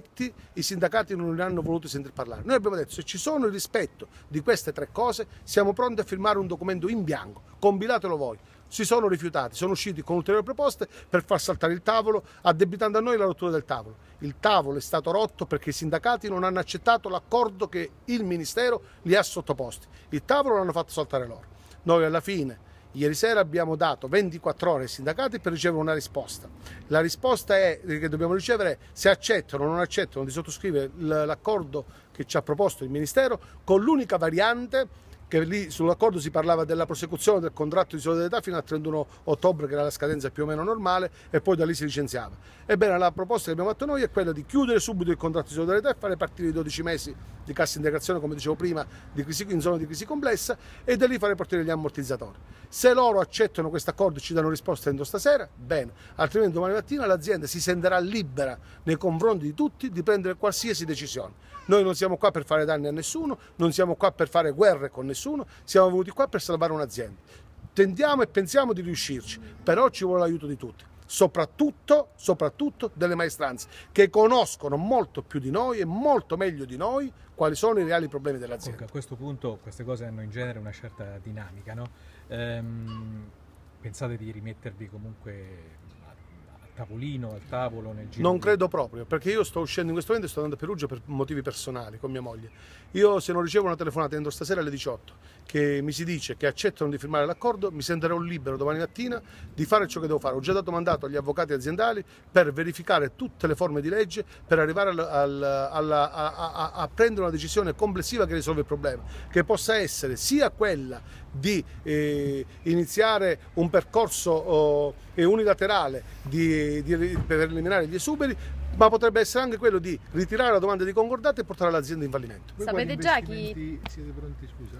paletti, i sindacati non ne hanno voluto sentire parlare. Noi abbiamo detto se ci sono il rispetto di queste tre cose siamo pronti a firmare un documento in bianco, compilatelo voi. Si sono rifiutati, sono usciti con ulteriori proposte per far saltare il tavolo, addebitando a noi la rottura del tavolo. Il tavolo è stato rotto perché i sindacati non hanno accettato l'accordo che il Ministero gli ha sottoposti. Il tavolo l'hanno fatto saltare loro. Noi alla fine Ieri sera abbiamo dato 24 ore ai sindacati per ricevere una risposta. La risposta è, che dobbiamo ricevere se accettano o non accettano di sottoscrivere l'accordo che ci ha proposto il Ministero con l'unica variante che lì sull'accordo si parlava della prosecuzione del contratto di solidarietà fino al 31 ottobre, che era la scadenza più o meno normale, e poi da lì si licenziava. Ebbene, la proposta che abbiamo fatto noi è quella di chiudere subito il contratto di solidarietà e fare partire i 12 mesi di cassa integrazione, come dicevo prima, di crisi, in zona di crisi complessa, e da lì fare partire gli ammortizzatori. Se loro accettano questo accordo e ci danno risposta entro stasera, bene, altrimenti domani mattina l'azienda si sentirà libera nei confronti di tutti di prendere qualsiasi decisione. Noi non siamo qua per fare danni a nessuno, non siamo qua per fare guerre con nessuno nessuno, siamo venuti qua per salvare un'azienda. Tendiamo e pensiamo di riuscirci, però ci vuole l'aiuto di tutti, soprattutto, soprattutto delle maestranze, che conoscono molto più di noi e molto meglio di noi quali sono i reali problemi dell'azienda. Comunque, a questo punto queste cose hanno in genere una certa dinamica, no? Ehm, pensate di rimettervi comunque tavolino, al tavolo, nel giro? Non credo proprio, perché io sto uscendo in questo momento e sto andando a Perugia per motivi personali con mia moglie. Io se non ricevo una telefonata entro stasera alle 18 che mi si dice che accettano di firmare l'accordo, mi sentirò libero domani mattina di fare ciò che devo fare. Ho già dato mandato agli avvocati aziendali per verificare tutte le forme di legge per arrivare al, al, alla, a, a, a, prendere una decisione complessiva che risolve il problema, che possa essere sia quella di eh, iniziare un percorso eh, unilaterale di di, per eliminare gli esuberi, ma potrebbe essere anche quello di ritirare la domanda di concordato e portare l'azienda in fallimento. Sapete già chi... Siete pronti, scusa?